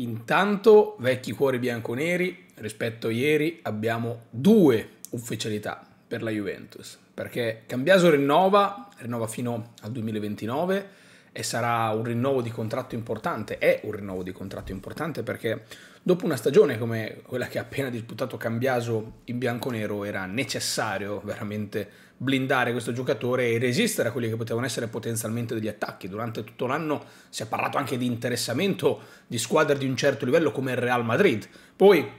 Intanto, vecchi cuori bianconeri, rispetto a ieri abbiamo due ufficialità per la Juventus, perché Cambiaso rinnova, rinnova fino al 2029 e sarà un rinnovo di contratto importante, è un rinnovo di contratto importante perché Dopo una stagione come quella che ha appena disputato Cambiaso in bianconero era necessario veramente blindare questo giocatore e resistere a quelli che potevano essere potenzialmente degli attacchi. Durante tutto l'anno si è parlato anche di interessamento di squadre di un certo livello come il Real Madrid. Poi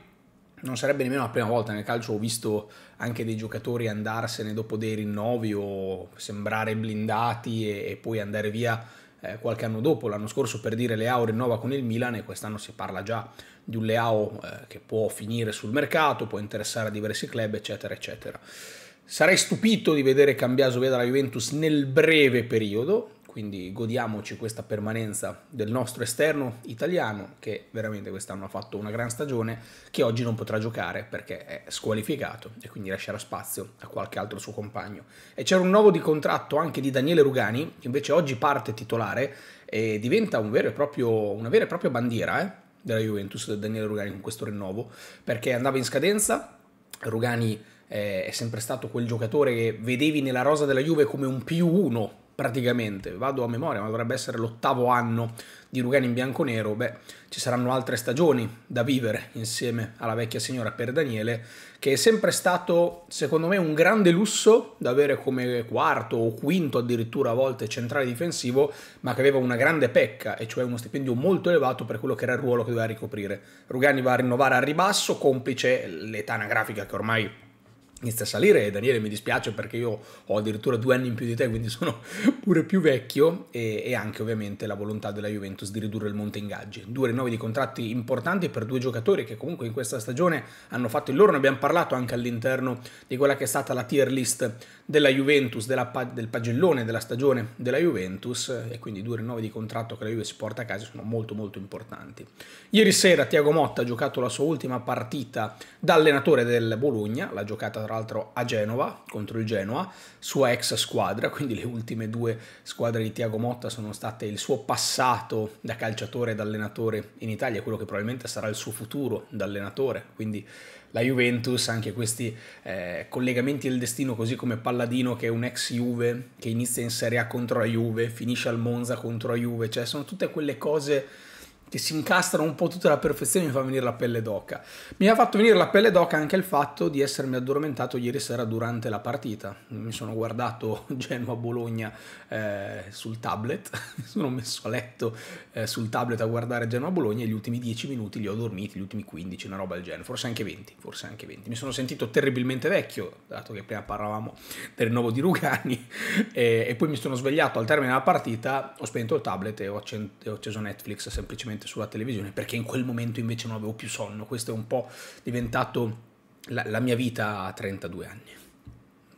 non sarebbe nemmeno la prima volta nel calcio ho visto anche dei giocatori andarsene dopo dei rinnovi o sembrare blindati e, e poi andare via eh, qualche anno dopo, l'anno scorso per dire Leao rinnova con il Milan e quest'anno si parla già di un Leao eh, che può finire sul mercato, può interessare a diversi club, eccetera, eccetera. Sarei stupito di vedere Cambiaso via dalla Juventus nel breve periodo, quindi godiamoci questa permanenza del nostro esterno italiano che veramente quest'anno ha fatto una gran stagione che oggi non potrà giocare perché è squalificato e quindi lascerà spazio a qualche altro suo compagno. E c'era un nuovo di contratto anche di Daniele Rugani che invece oggi parte titolare e diventa un e proprio, una vera e propria bandiera eh, della Juventus, del Daniele Rugani con questo rinnovo perché andava in scadenza, Rugani eh, è sempre stato quel giocatore che vedevi nella rosa della Juve come un più uno praticamente, vado a memoria, ma dovrebbe essere l'ottavo anno di Rugani in bianco-nero, beh, ci saranno altre stagioni da vivere insieme alla vecchia signora per Daniele, che è sempre stato, secondo me, un grande lusso da avere come quarto o quinto addirittura a volte centrale difensivo, ma che aveva una grande pecca, e cioè uno stipendio molto elevato per quello che era il ruolo che doveva ricoprire. Rugani va a rinnovare a ribasso, complice l'età anagrafica che ormai inizia a salire e Daniele mi dispiace perché io ho addirittura due anni in più di te quindi sono pure più vecchio e, e anche ovviamente la volontà della Juventus di ridurre il monte ingaggi due rinnovi di contratti importanti per due giocatori che comunque in questa stagione hanno fatto il loro ne abbiamo parlato anche all'interno di quella che è stata la tier list della Juventus della, del pagellone della stagione della Juventus e quindi due rinnovi di contratto che la Juve si porta a casa sono molto molto importanti ieri sera Tiago Motta ha giocato la sua ultima partita da allenatore del Bologna l'ha giocata tra l'altro a Genova contro il Genoa, sua ex squadra, quindi le ultime due squadre di Tiago Motta sono state il suo passato da calciatore e da allenatore in Italia, quello che probabilmente sarà il suo futuro da allenatore, quindi la Juventus, anche questi eh, collegamenti del destino, così come Palladino che è un ex Juve, che inizia in Serie A contro la Juve, finisce al Monza contro la Juve, cioè sono tutte quelle cose che si incastrano un po' tutta la perfezione mi fa venire la pelle d'oca. Mi ha fatto venire la pelle d'oca anche il fatto di essermi addormentato ieri sera durante la partita. Mi sono guardato Genoa-Bologna eh, sul tablet, mi sono messo a letto eh, sul tablet a guardare Genoa-Bologna e gli ultimi 10 minuti li ho dormiti, gli ultimi 15, una roba del genere, forse anche 20, forse anche 20. Mi sono sentito terribilmente vecchio, dato che prima parlavamo del rinnovo di Rugani, eh, e poi mi sono svegliato al termine della partita, ho spento il tablet e ho acceso Netflix semplicemente semplicemente sulla televisione perché in quel momento invece non avevo più sonno. Questo è un po' diventato la, la mia vita a 32 anni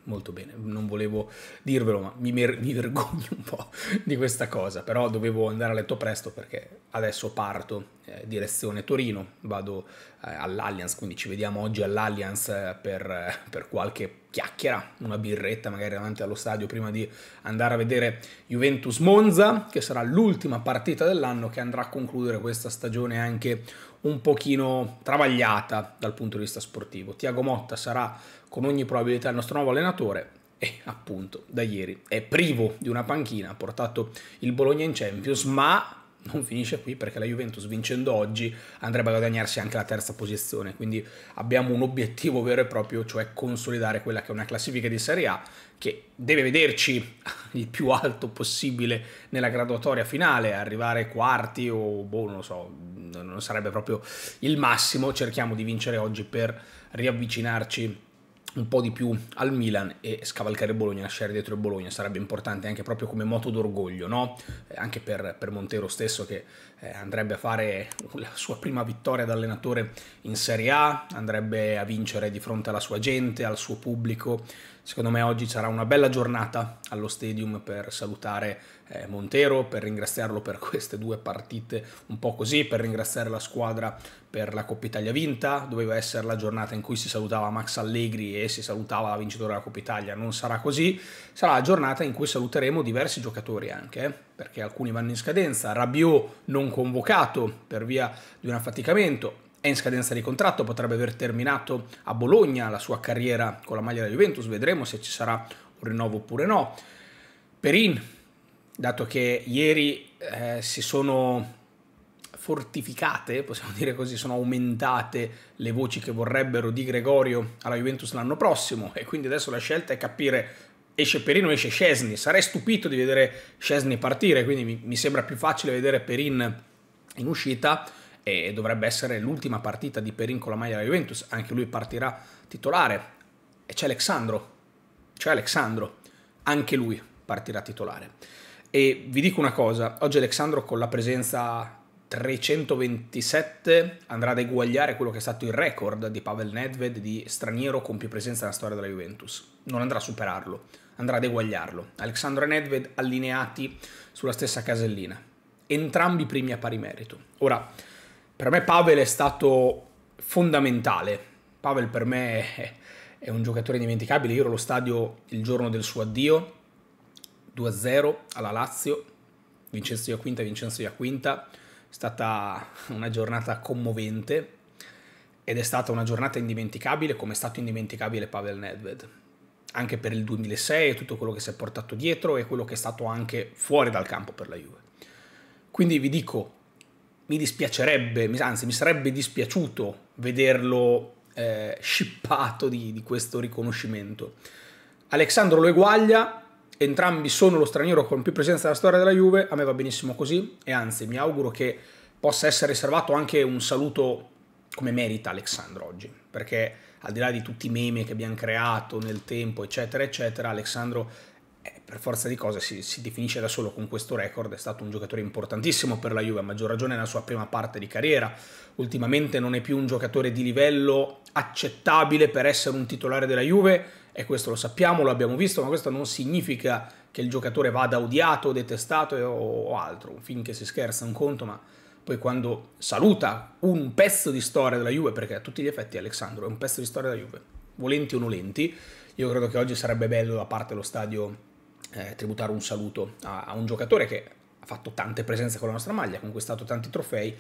molto bene, non volevo dirvelo, ma mi, mer- mi, vergogno un po' di questa cosa, però dovevo andare a letto presto perché adesso parto eh, direzione Torino, vado eh, all'Allianz, quindi ci vediamo oggi all'Allianz eh, eh, per, qualche chiacchiera, una birretta magari davanti allo stadio prima di andare a vedere Juventus Monza, che sarà l'ultima partita dell'anno che andrà a concludere questa stagione anche un pochino travagliata dal punto di vista sportivo. Tiago Motta sarà con ogni probabilità il nostro nuovo allenatore e appunto da ieri è privo di una panchina, ha portato il Bologna in Champions, ma non finisce qui perché la Juventus vincendo oggi andrebbe a guadagnarsi anche la terza posizione, quindi abbiamo un obiettivo vero e proprio, cioè consolidare quella che è una classifica di Serie A che deve vederci il più alto possibile nella graduatoria finale, arrivare quarti o boh, non lo so, non sarebbe proprio il massimo, cerchiamo di vincere oggi per riavvicinarci un po' di più al Milan e scavalcare Bologna, lasciare dietro il Bologna sarebbe importante anche proprio come moto d'orgoglio, no? Eh, anche per, per, Montero stesso che eh, andrebbe a fare la sua prima vittoria da allenatore in Serie A, andrebbe a vincere di fronte alla sua gente, al suo pubblico, Secondo me oggi sarà una bella giornata allo stadium per salutare eh, Montero, per ringraziarlo per queste due partite un po' così, per ringraziare la squadra per la Coppa Italia vinta. Doveva essere la giornata in cui si salutava Max Allegri e si salutava la vincitore della Coppa Italia, non sarà così. Sarà la giornata in cui saluteremo diversi giocatori anche, eh, perché alcuni vanno in scadenza. Rabiot non convocato per via di un affaticamento, è in scadenza di contratto, potrebbe aver terminato a Bologna la sua carriera con la maglia della Juventus, vedremo se ci sarà un rinnovo oppure no. Perin, dato che ieri eh, si sono fortificate, possiamo dire così, sono aumentate le voci che vorrebbero di Gregorio alla Juventus l'anno prossimo e quindi adesso la scelta è capire esce Perin o esce Scesni. Sarei stupito di vedere Scesni partire, quindi mi, mi sembra più facile vedere Perin in uscita e dovrebbe essere l'ultima partita di pericolo a maglia della Juventus, anche lui partirà titolare e c'è Alexandro, c'è Alexandro, anche lui partirà titolare. E vi dico una cosa, oggi Alexandro con la presenza 327 andrà ad eguagliare quello che è stato il record di Pavel Nedved di straniero con più presenza nella storia della Juventus. Non andrà a superarlo, andrà ad eguagliarlo. Alexandro e Nedved allineati sulla stessa casellina. Entrambi primi a pari merito. Ora, per me Pavel è stato fondamentale. Pavel per me è un giocatore indimenticabile. Io ero allo stadio il giorno del suo addio, 2-0 alla Lazio, Vincenzo Iaquinta, Vincenzo quinta. È stata una giornata commovente ed è stata una giornata indimenticabile come è stato indimenticabile Pavel Nedved. Anche per il 2006 e tutto quello che si è portato dietro e quello che è stato anche fuori dal campo per la Juve. Quindi vi dico, mi dispiacerebbe, anzi mi sarebbe dispiaciuto vederlo eh, scippato di, di, questo riconoscimento. Alessandro lo eguaglia, entrambi sono lo straniero con più presenza nella storia della Juve, a me va benissimo così e anzi mi auguro che possa essere riservato anche un saluto come merita Alessandro oggi, perché al di là di tutti i meme che abbiamo creato nel tempo, eccetera, eccetera, Alexandro per forza di cose si, si, definisce da solo con questo record, è stato un giocatore importantissimo per la Juve, a maggior ragione nella sua prima parte di carriera. Ultimamente non è più un giocatore di livello accettabile per essere un titolare della Juve, e questo lo sappiamo, lo abbiamo visto, ma questo non significa che il giocatore vada odiato, detestato o, altro. Finché si scherza un conto, ma poi quando saluta un pezzo di storia della Juve, perché a tutti gli effetti Alessandro è un pezzo di storia della Juve, volenti o nolenti, io credo che oggi sarebbe bello da parte dello stadio eh, tributare un saluto a, a un giocatore che ha fatto tante presenze con la nostra maglia, ha conquistato tanti trofei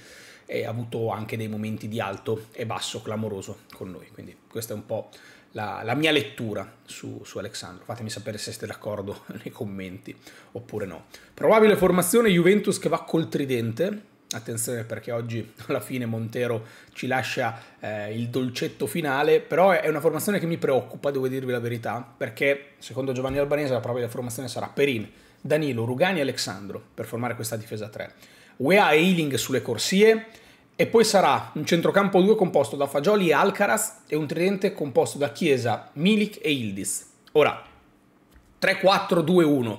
e ha avuto anche dei momenti di alto e basso clamoroso con noi. Quindi questa è un po' la, la mia lettura su, su, Alexandro. Fatemi sapere se siete d'accordo nei commenti oppure no. Probabile formazione Juventus che va col tridente, attenzione perché oggi alla fine Montero ci lascia eh, il dolcetto finale, però è una formazione che mi preoccupa, devo dirvi la verità, perché secondo Giovanni Albanese la probabile formazione sarà Perin, Danilo, Rugani e Alexandro per formare questa difesa 3. Wea e Ealing sulle corsie, e poi sarà un centrocampo 2 composto da Fagioli e Alcaraz e un tridente composto da Chiesa, Milik e Ildis. Ora, 3-4-2-1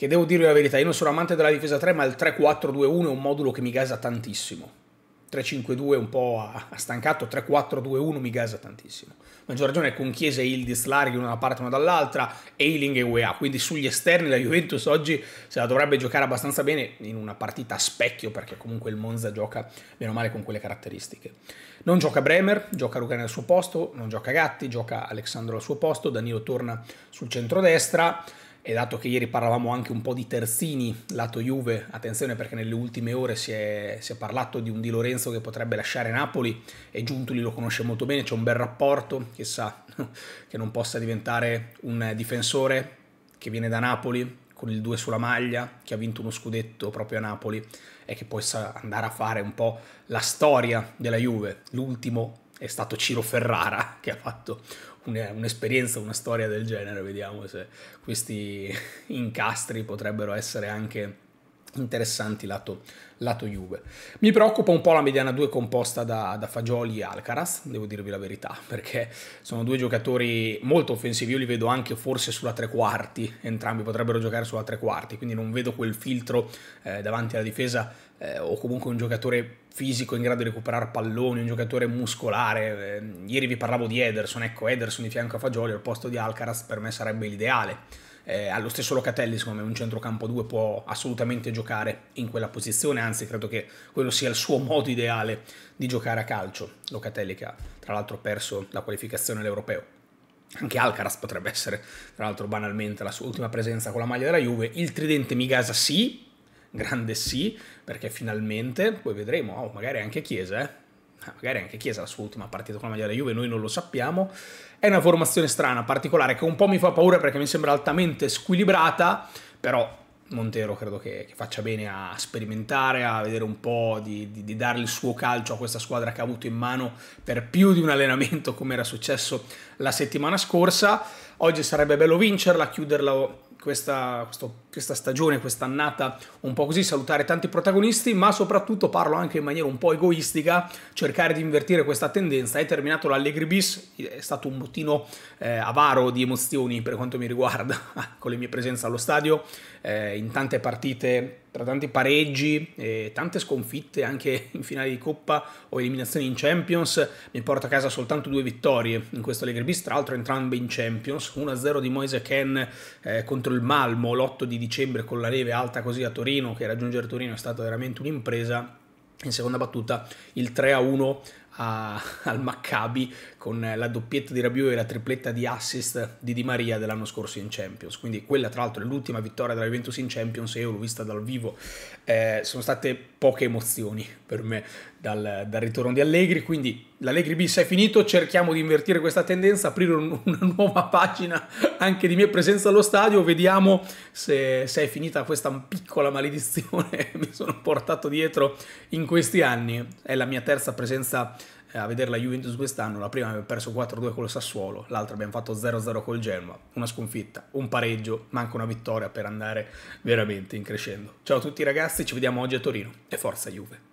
che devo dirvi la verità, io non sono amante della difesa 3, ma il 3-4-2-1 è un modulo che mi gasa tantissimo. 3-5-2 un po' ha stancato, 3-4-2-1 mi gasa tantissimo. Maggior ragione è con Chiesa e Ildis larghi una da parte e una dall'altra, Eiling e UEA, quindi sugli esterni la Juventus oggi se la dovrebbe giocare abbastanza bene in una partita a specchio, perché comunque il Monza gioca meno male con quelle caratteristiche. Non gioca Bremer, gioca Rugani al suo posto, non gioca Gatti, gioca Alessandro al suo posto, Danilo torna sul centro-destra, e dato che ieri parlavamo anche un po' di terzini lato Juve, attenzione perché nelle ultime ore si è, si è parlato di un Di Lorenzo che potrebbe lasciare Napoli e Giuntoli lo conosce molto bene, c'è un bel rapporto, chissà che non possa diventare un difensore che viene da Napoli con il 2 sulla maglia, che ha vinto uno scudetto proprio a Napoli e che possa andare a fare un po' la storia della Juve. L'ultimo è stato Ciro Ferrara che ha fatto un'esperienza, una storia del genere, vediamo se questi incastri potrebbero essere anche interessanti lato, lato Juve. Mi preoccupa un po' la mediana 2 composta da, da, Fagioli e Alcaraz, devo dirvi la verità, perché sono due giocatori molto offensivi, io li vedo anche forse sulla tre quarti, entrambi potrebbero giocare sulla tre quarti, quindi non vedo quel filtro eh, davanti alla difesa eh, o comunque un giocatore fisico in grado di recuperare palloni, un giocatore muscolare. Eh, ieri vi parlavo di Ederson, ecco Ederson di fianco a Fagioli al posto di Alcaraz per me sarebbe l'ideale eh, allo stesso Locatelli, secondo me, un centrocampo 2 può assolutamente giocare in quella posizione, anzi credo che quello sia il suo modo ideale di giocare a calcio. Locatelli che ha tra l'altro perso la qualificazione all'Europeo. Anche Alcaraz potrebbe essere, tra l'altro, banalmente la sua ultima presenza con la maglia della Juve. Il tridente Migasa sì, grande sì, perché finalmente, poi vedremo, oh, magari anche Chiesa, eh Ah, magari anche Chiesa la sua ultima partita con la maglia della Juve, noi non lo sappiamo. È una formazione strana, particolare, che un po' mi fa paura perché mi sembra altamente squilibrata, però Montero credo che, che faccia bene a sperimentare, a vedere un po', di, di, di, dare il suo calcio a questa squadra che ha avuto in mano per più di un allenamento come era successo la settimana scorsa. Oggi sarebbe bello vincerla, chiuderla questa, questo questa stagione, quest'annata un po' così, salutare tanti protagonisti, ma soprattutto parlo anche in maniera un po' egoistica, cercare di invertire questa tendenza. È terminato l'Allegri bis, è stato un bottino eh, avaro di emozioni per quanto mi riguarda, con le mie presenze allo stadio, eh, in tante partite, tra tanti pareggi, eh, tante sconfitte anche in finale di Coppa o eliminazioni in Champions, mi porto a casa soltanto due vittorie in questo Allegri bis, tra l'altro entrambe in Champions, 1-0 di Moise Ken eh, contro il Malmo, l'8 di dicembre con la neve alta così a Torino, che raggiungere Torino è stata veramente un'impresa. In seconda battuta il 3-1 a a, al Maccabi con la doppietta di Rabiot e la tripletta di assist di Di Maria dell'anno scorso in Champions. Quindi quella tra l'altro è l'ultima vittoria della Juventus in Champions e io l'ho vista dal vivo. Eh, sono state poche emozioni per me dal, dal ritorno di Allegri, quindi l'Allegri bis è finito, cerchiamo di invertire questa tendenza, aprire un, una nuova pagina anche di mia presenza allo stadio, vediamo se, se è finita questa piccola maledizione che mi sono portato dietro in questi anni. È la mia terza presenza eh, a vedere la Juventus quest'anno, la prima abbiamo perso 4-2 con il Sassuolo, l'altra abbiamo fatto 0-0 col Genoa, una sconfitta, un pareggio, manca una vittoria per andare veramente in crescendo. Ciao a tutti ragazzi, ci vediamo oggi a Torino e forza Juve!